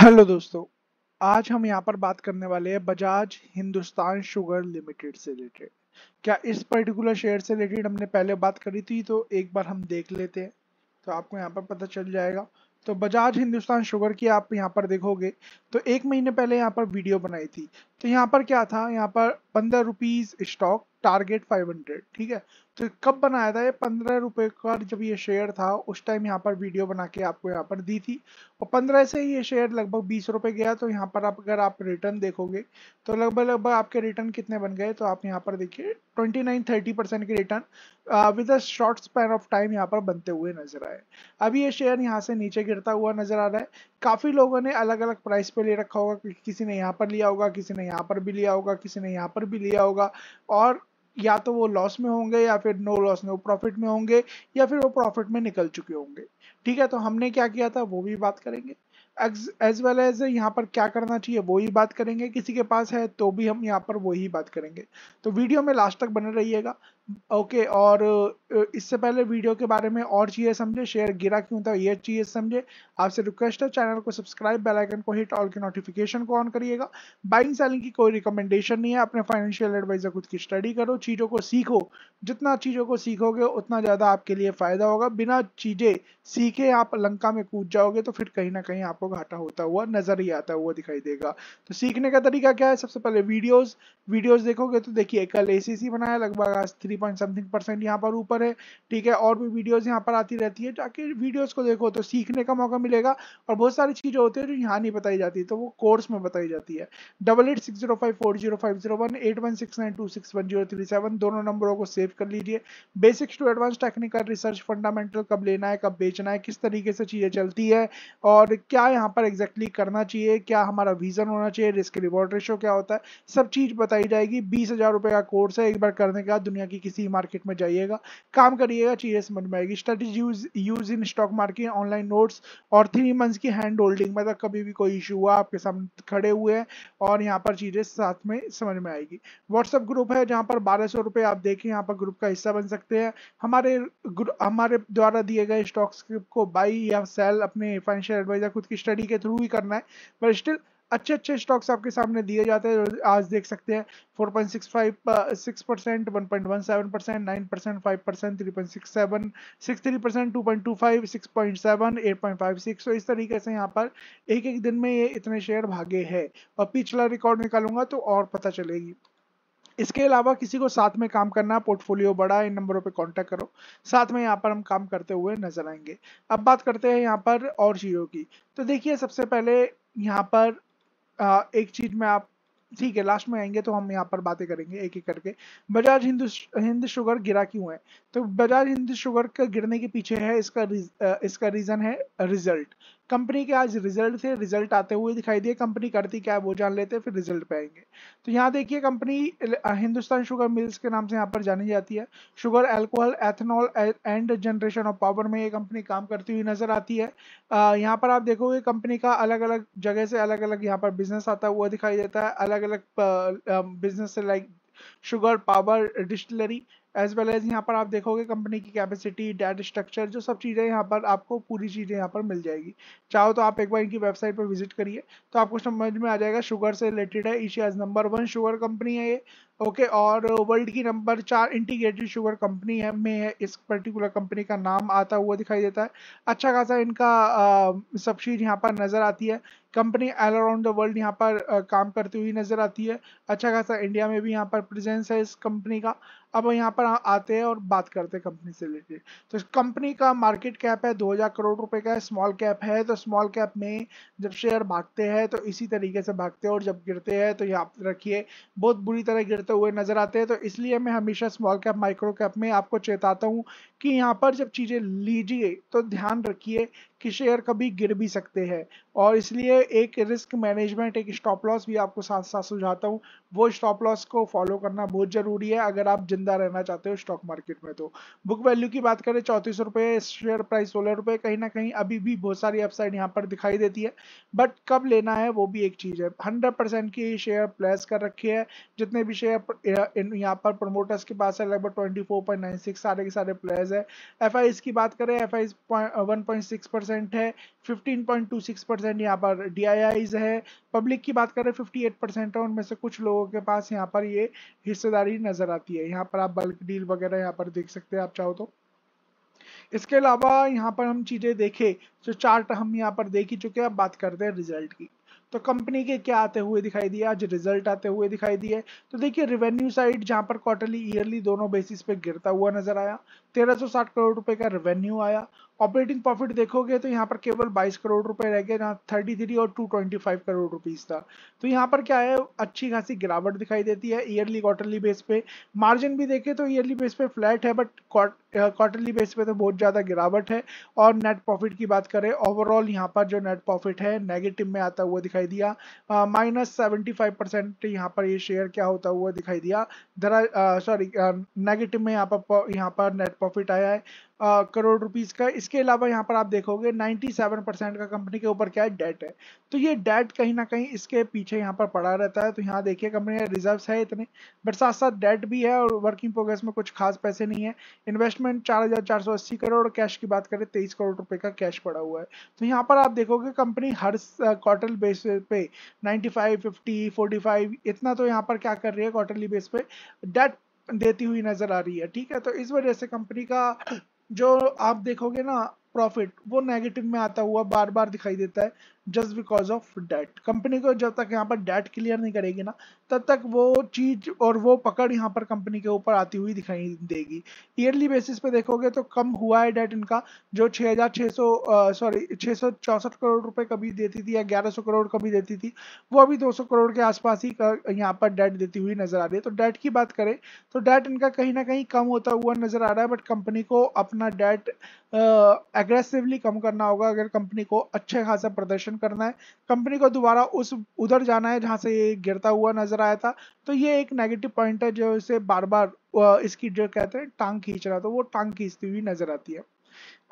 hello दोस्तों आज हम यहाँ पर बात करने वाले हैं बजाज हिंदुस्तान शुगर लिमिटेड से रिलेटेड क्या इस पर्टिकुलर शेयर से रिलेटेड हमने पहले बात करी थी तो एक बार हम देख लेते हैं तो आपको यहाँ पर पता चल जाएगा तो बजाज हिंदुस्तान शुगर की आप यहाँ पर देखोगे तो एक महीने पहले यहाँ पर वीडियो बनाई थी तो यहाँ पर क्या था यहाँ पर पंद्रह रुपीज स्टॉक टारगेट 500 ठीक है तो कब बनाया था ये पंद्रह रुपए का जब ये शेयर था उस टाइम यहाँ पर वीडियो बना के आपको यहाँ पर दी थी और पंद्रह से ये शेयर लगभग बीस रुपए गया तो यहाँ पर आप अगर आप रिटर्न देखोगे तो लगभग लगभग आपके रिटर्न कितने बन गए तो आप यहाँ पर देखिए ट्वेंटी नाइन थर्टी परसेंट के return with a short span of time यहाँ पर बनते हुए नजर आए अभी ये शेयर यहाँ से नीचे गिरता हुआ नजर आ रहा है काफी लोगों ने अलग अलग प्राइस पे ले रखा होगा किसी ने यहाँ पर लिया होगा किसी ने यहाँ पर भी लिया होगा किसी ने यहाँ पर भी लिया होगा और या तो वो लॉस में होंगे या फिर नो लॉस नो प्रॉफिट में होंगे या फिर वो प्रॉफिट में निकल चुके होंगे ठीक है तो हमने क्या किया था वो भी बात करेंगे एज वेल एज यहाँ पर क्या करना चाहिए वो ही बात करेंगे किसी के पास है तो भी हम यहाँ पर वही बात करेंगे तो वीडियो में लास्ट तक बने रहिएगा ओके okay, और इससे पहले वीडियो के बारे में और चीज़ें समझे शेयर गिरा क्यों था ये चीज़ें समझे आपसे रिक्वेस्ट है चैनल को सब्सक्राइब बेल आइकन को हिट ऑल की नोटिफिकेशन को ऑन करिएगा बाइंग सेलिंग की कोई रिकमेंडेशन नहीं है अपने फाइनेंशियल एडवाइजर खुद की स्टडी करो चीज़ों को सीखो जितना चीज़ों को सीखोगे उतना ज़्यादा आपके लिए फ़ायदा होगा बिना चीज़ें सीखे आप लंका में कूद जाओगे तो फिर कहीं ना कहीं आपको घाटा होता हुआ नज़र ही आता हुआ दिखाई देगा तो सीखने का तरीका क्या है सबसे पहले वीडियोज़ वीडियोज़ देखोगे तो देखिए कल ए बनाया लगभग आज थ्री पॉइंट समथिंग परसेंट यहाँ पर ऊपर है ठीक है और भी वीडियोज यहाँ पर आती रहती है ताकि वीडियोज को देखो तो सीखने का मौका मिलेगा और बहुत सारी चीज़ें होती है जो यहाँ नहीं बताई जाती तो वो कोर्स में बताई जाती है double eight six zero five four zero five zero one eight one six nine two six one zero three seven दोनों नंबरों को सेव कर लीजिए basics to advance technical research fundamental कब लेना है कब बेचना है किस तरीके से चीज़ें चलती है और क्या यहाँ पर एग्जैक्टली exactly करना चाहिए क्या हमारा विजन होना चाहिए रिस्क रिवॉर्ड रेशो क्या होता है सब चीज़ बताई जाएगी बीस हज़ार रुपए का कोर्स है एक बार करने के बाद दुनिया की किसी मार्केट में जाइएगा काम करिएगा चीज़ें समझ में आएगी strategy use use in stock market online notes और थ्री मंथ्स की हैंड होल्डिंग मतलब कभी भी कोई इशू हुआ आपके सामने खड़े हुए हैं और यहाँ पर चीज़ें साथ में समझ में आएगी व्हाट्सअप ग्रुप है जहाँ पर बारह सौ रुपये आप देखें यहाँ पर ग्रुप का हिस्सा बन सकते हैं हमारे हमारे द्वारा दिए गए स्टॉक्स को बाई या सेल अपने फाइनेंशियल एडवाइजर खुद की स्टडी के थ्रू ही करना है पर स्टिल अच्छे अच्छे स्टॉक्स आपके सामने दिए जाते हैं आज देख सकते हैं 4.65 six percent one point one seven percent nine percent five percent three point six seven six three percent two point two five six point seven eight point five six तो इस तरीके से यहाँ पर एक एक दिन में ये इतने शेयर भागे हैं और पिछला रिकॉर्ड निकालूंगा तो और पता चलेगी इसके अलावा किसी को साथ में काम करना पोर्टफोलियो बड़ा इन नंबरों पे कांटेक्ट करो साथ में यहाँ पर हम काम करते हुए नजर आएंगे अब बात करते हैं यहाँ पर और चीज़ों की तो देखिए सबसे पहले यहाँ पर एक चीज में आप ठीक है लास्ट में आएंगे तो हम यहाँ पर बातें करेंगे एक एक करके बजाज हिंदू हिंद शुगर गिरा क्यों है तो बजाज हिंद शुगर का गिरने के पीछे है इसका रीज, इसका रीजन है रिजल्ट कंपनी के आज रिजल्ट थे रिजल्ट आते हुए दिखाई दिए कंपनी करती क्या है वो जान लेते हैं फिर रिजल्ट पे आएंगे तो यहाँ देखिए कंपनी हिंदुस्तान शुगर मिल्स के नाम से यहाँ पर जानी जाती है sugar alcohol ethanol and generation of power में ये कंपनी काम करती हुई नजर आती है यहाँ पर आप देखोगे कंपनी का अलग अलग जगह से अलग अलग यहाँ पर बिजनेस आता हुआ दिखाई देता है अलग अलग बिजनेस से like sugar power distillery as well as यहाँ पर आप देखोगे कंपनी की कैपेसिटी डेट स्ट्रक्चर जो सब चीज़ें यहाँ पर आपको पूरी चीज़ें यहाँ पर मिल जाएगी चाहो तो आप एक बार इनकी वेबसाइट पर विजिट करिए तो आपको समझ में आ जाएगा शुगर से रिलेटेड है Asia's number one sugar company है ये ओके और वर्ल्ड की नंबर चार इंटीग्रेटेड शुगर कंपनी है में है इस पर्टिकुलर कंपनी का नाम आता हुआ दिखाई देता है अच्छा खासा इनका सब चीज़ यहाँ पर नज़र आती है company all around the world यहाँ पर आ, काम करती हुई नज़र आती है अच्छा खासा इंडिया में भी यहाँ पर प्रेजेंस है इस कंपनी का अब यहाँ पर आते हैं और बात करते हैं कंपनी से रिलेटेड तो कंपनी का मार्केट कैप है 2000 करोड़ रुपए का स्मॉल कैप है तो स्मॉल कैप में जब शेयर भागते हैं तो इसी तरीके से भागते हैं और जब गिरते हैं तो यहाँ रखिए बहुत बुरी तरह गिरते हुए नजर आते हैं तो इसलिए मैं हमेशा स्मॉल कैप माइक्रो कैप में आपको चेताता हूँ कि यहाँ पर जब चीज़ें लीजिए तो ध्यान रखिए कि शेयर कभी गिर भी सकते हैं और इसलिए एक रिस्क मैनेजमेंट एक स्टॉप लॉस भी आपको साथ साथ सुझाता हूँ वो स्टॉप लॉस को फॉलो करना बहुत ज़रूरी है अगर आप जिंदा रहना चाहते हो स्टॉक मार्केट में तो बुक वैल्यू की बात करें चौंतीस रुपये शेयर प्राइस सोलह रुपये कहीं ना कहीं अभी भी बहुत सारी अपसाइड यहाँ पर दिखाई देती है बट कब लेना है वो भी एक चीज़ है हंड्रेड की शेयर प्लेस कर रखी है जितने भी शेयर यहाँ पर प्रोमोटर्स के पास है लगभग ट्वेंटी सारे के सारे प्लेस है एफ की बात करें एफ आई वन है फिफ्टीन पॉइंट परसेंट यहाँ पर डी है पब्लिक की बात करें 58 परसेंट है उनमें से कुछ लोगों के पास यहाँ पर ये हिस्सेदारी नजर आती है यहाँ पर आप बल्क डील वगैरह यहाँ पर देख सकते हैं आप चाहो तो इसके अलावा यहाँ पर हम चीज़ें देखे जो चार्ट हम यहाँ पर देख ही चुके हैं अब बात करते हैं रिजल्ट की तो कंपनी के क्या आते हुए दिखाई दिए आज रिजल्ट आते हुए दिखाई दिए तो देखिए रेवेन्यू साइड जहां पर क्वार्टरली ईयरली दोनों बेसिस पे गिरता हुआ नजर आया 1360 करोड़ रुपए का रेवेन्यू आया ऑपरेटिंग प्रॉफिट देखोगे तो यहाँ पर केवल 22 करोड़ रुपए रह गए यहाँ 33 और 225 करोड़ रुपीस था तो यहाँ पर क्या है अच्छी खासी गिरावट दिखाई देती है ईयरली क्वार्टरली बेस पे मार्जिन भी देखें तो ईयरली बेस पे फ्लैट है बट क्वार्टरली बेस पे तो बहुत ज़्यादा गिरावट है और नेट प्रॉफिट की बात करें ओवरऑल यहाँ पर जो नेट प्रॉफिट है नेगेटिव में आता हुआ दिखाई दिया माइनस सेवेंटी फाइव परसेंट यहाँ पर ये शेयर क्या होता हुआ दिखाई दिया सॉरी नेगेटिव में यहाँ पर यहाँ पर नेट प्रॉफिट आया है आ, करोड़ रुपीज़ का इसके अलावा यहाँ पर आप देखोगे 97 परसेंट का कंपनी के ऊपर क्या है डेट है तो ये डेट कहीं ना कहीं इसके पीछे यहाँ पर पड़ा रहता है तो यहाँ देखिए कंपनी का रिजर्व्स है इतने बट साथ साथ डेट भी है और वर्किंग प्रोग्रेस में कुछ खास पैसे नहीं है इन्वेस्टमेंट चार करोड़ कैश की बात करें तेईस करोड़ रुपये का कैश पड़ा हुआ है तो यहाँ पर आप देखोगे कंपनी हर क्वार्टर बेस पे नाइन्टी फाइव इतना तो यहाँ पर क्या कर रही है क्वार्टरली बेस पे डेट देती हुई नजर आ रही है ठीक है तो इस वजह से कंपनी का जो आप देखोगे ना प्रॉफिट वो नेगेटिव में आता हुआ बार बार दिखाई देता है just because of debt company को जब तक यहाँ पर डेट क्लियर नहीं करेगी ना तब तक वो चीज और वो पकड़ यहाँ पर कंपनी के ऊपर आती हुई दिखाई देगी ईयरली बेसिस पे देखोगे तो कम हुआ है डेट इनका जो 6600 सॉरी छः करोड़ रुपए कभी देती थी या 1100 करोड़ कभी देती थी वो अभी 200 करोड़ के आसपास ही यहाँ पर डेट देती हुई नजर आ रही है तो डेट की बात करें तो डेट इनका कहीं ना कहीं कम होता हुआ नजर आ रहा है बट कंपनी को अपना डेट एग्रेसिवली कम करना होगा अगर कंपनी को अच्छे खासा प्रदर्शन ऑपरेशन करना है कंपनी को दोबारा उस उधर जाना है जहाँ से ये गिरता हुआ नजर आया था तो ये एक नेगेटिव पॉइंट है जो इसे बार बार इसकी जो कहते हैं टांग खींच रहा था तो वो टांग खींचती हुई नजर आती है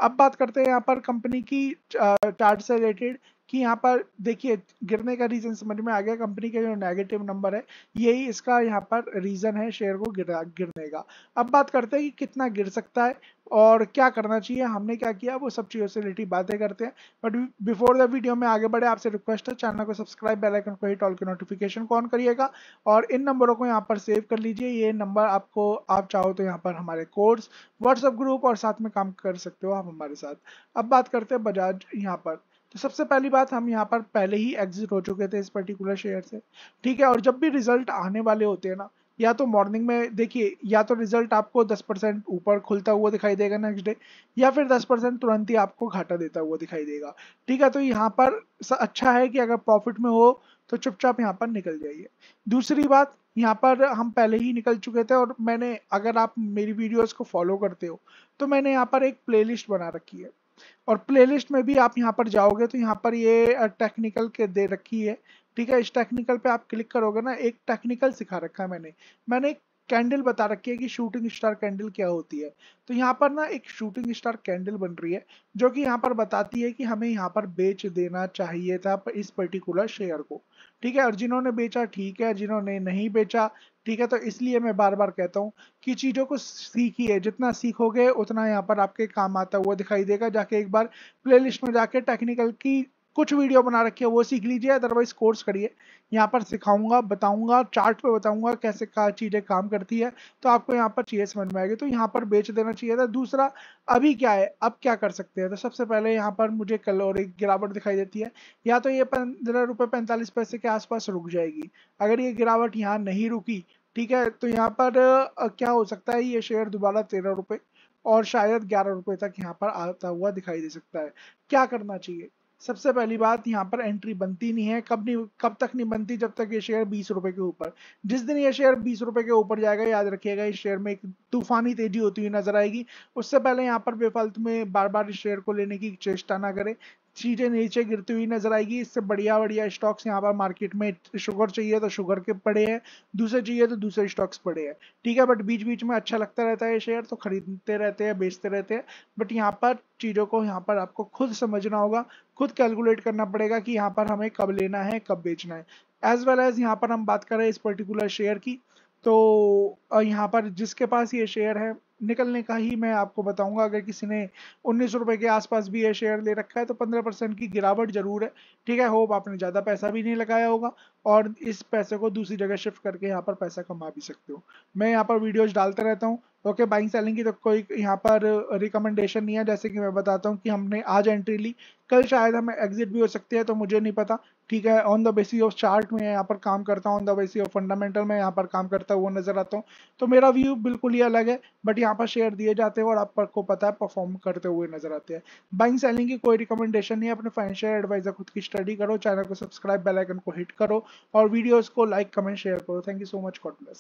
अब बात करते हैं यहाँ पर कंपनी की चार्ट से रिलेटेड कि यहाँ पर देखिए गिरने का रीजन समझ में आ गया कंपनी का जो नेगेटिव नंबर है यही इसका यहाँ पर रीजन है शेयर को गिरा गिरने का अब बात करते हैं कि कितना गिर सकता है और क्या करना चाहिए हमने क्या किया वो सब चीज़ों से रिलेटिव बातें करते हैं बट बिफोर द वीडियो में आगे बढ़े आपसे रिक्वेस्ट है चैनल को सब्सक्राइब बेल आइकन को हिट ऑल के नोटिफिकेशन को ऑन करिएगा और इन नंबरों को यहाँ पर सेव कर लीजिए ये नंबर आपको आप चाहो तो यहाँ पर हमारे कोर्स व्हाट्सअप ग्रुप और साथ में काम कर सकते हो आप हमारे साथ अब बात करते हैं बजाज यहाँ पर तो सबसे पहली बात हम यहाँ पर पहले ही एग्जिट हो चुके थे इस पर्टिकुलर शेयर से ठीक है और जब भी रिजल्ट आने वाले होते हैं ना या तो मॉर्निंग में देखिए या तो रिजल्ट आपको 10 परसेंट ऊपर खुलता हुआ दिखाई देगा नेक्स्ट डे या फिर 10 परसेंट तुरंत ही आपको घाटा देता हुआ दिखाई देगा ठीक है तो यहाँ पर अच्छा है कि अगर प्रॉफिट में हो तो चुपचाप यहाँ पर निकल जाइए दूसरी बात यहाँ पर हम पहले ही निकल चुके थे और मैंने अगर आप मेरी वीडियोज को फॉलो करते हो तो मैंने यहाँ पर एक प्ले बना रखी है और प्लेलिस्ट में भी आप यहाँ पर जाओगे तो यहाँ पर ये टेक्निकल के दे रखी है ठीक है इस टेक्निकल पे आप क्लिक करोगे ना एक टेक्निकल सिखा रखा है मैंने मैंने एक कैंडल बता रखी है कि शूटिंग स्टार कैंडल क्या होती है तो यहाँ पर ना एक शूटिंग स्टार कैंडल बन रही है जो कि यहाँ पर बताती है कि हमें यहाँ पर बेच देना चाहिए था इस पर्टिकुलर शेयर को ठीक है और जिन्होंने बेचा ठीक है जिन्होंने नहीं बेचा ठीक है तो इसलिए मैं बार बार कहता हूँ कि चीज़ों को सीखिए जितना सीखोगे उतना यहाँ पर आपके काम आता हुआ दिखाई देगा जाके एक बार प्ले में जाके टेक्निकल की कुछ वीडियो बना रखी है वो सीख लीजिए अदरवाइज कोर्स करिए यहाँ पर सिखाऊंगा बताऊंगा चार्ट पे बताऊंगा कैसे का चीज़ें काम करती है तो आपको यहाँ पर चीज़ें समझ में आएगी तो यहाँ पर बेच देना चाहिए था दूसरा अभी क्या है अब क्या कर सकते हैं तो सबसे पहले यहाँ पर मुझे कल और एक गिरावट दिखाई देती है या तो ये पंद्रह रुपये पैंतालीस पैसे के आसपास रुक जाएगी अगर ये गिरावट यहाँ नहीं रुकी ठीक है तो यहाँ पर क्या हो सकता है ये शेयर दोबारा तेरह रुपये और शायद ग्यारह रुपये तक यहाँ पर आता हुआ दिखाई दे सकता है क्या करना चाहिए सबसे पहली बात यहाँ पर एंट्री बनती नहीं है कब नहीं कब तक नहीं बनती जब तक ये शेयर बीस रुपए के ऊपर जिस दिन ये शेयर बीस रुपए के ऊपर जाएगा याद रखिएगा इस शेयर में एक तूफानी तेजी होती हुई नजर आएगी उससे पहले यहाँ पर बेफालतू में बार बार इस शेयर को लेने की चेष्टा ना करें चीज़ें नीचे गिरती हुई नजर आएगी इससे बढ़िया बढ़िया स्टॉक्स यहाँ पर मार्केट में शुगर चाहिए तो शुगर के पड़े हैं दूसरे चाहिए तो दूसरे स्टॉक्स पड़े हैं ठीक है बट बीच बीच में अच्छा लगता रहता है शेयर तो खरीदते रहते हैं बेचते रहते हैं बट यहाँ पर चीज़ों को यहाँ पर आपको खुद समझना होगा खुद कैलकुलेट करना पड़ेगा कि यहाँ पर हमें कब लेना है कब बेचना है एज वेल एज यहाँ पर हम बात करें इस पर्टिकुलर शेयर की तो यहाँ पर जिसके पास ये शेयर है निकलने का ही मैं आपको बताऊंगा अगर किसी ने उन्नीस रुपए के आसपास भी ये शेयर ले रखा है तो पंद्रह परसेंट की गिरावट जरूर है ठीक है होप आपने ज़्यादा पैसा भी नहीं लगाया होगा और इस पैसे को दूसरी जगह शिफ्ट करके यहाँ पर पैसा कमा भी सकते हो मैं यहाँ पर वीडियोज डालता रहता हूँ ओके बाइंग सेलिंग की तो कोई यहाँ पर रिकमेंडेशन नहीं है जैसे कि मैं बताता हूँ कि हमने आज एंट्री ली कल शायद हमें एग्जिट भी हो सकती है तो मुझे नहीं पता ठीक है on the basis of chart में यहाँ पर काम करता हूँ on the basis of fundamental में यहाँ पर काम करता हुआ नजर आता हूँ तो मेरा व्यू बिल्कुल ही अलग है बट यहाँ पर शेयर दिए जाते हैं और आपको पता है परफॉर्म करते हुए नजर आते हैं बाइंग सेलिंग की कोई रिकमेंडेशन नहीं है अपने फाइनेंशियल एडवाइजर खुद की स्टडी करो चैनल को सब्सक्राइब बेलाइकन को हिट करो और वीडियोज को लाइक कमेंट शेयर करो thank you so much god bless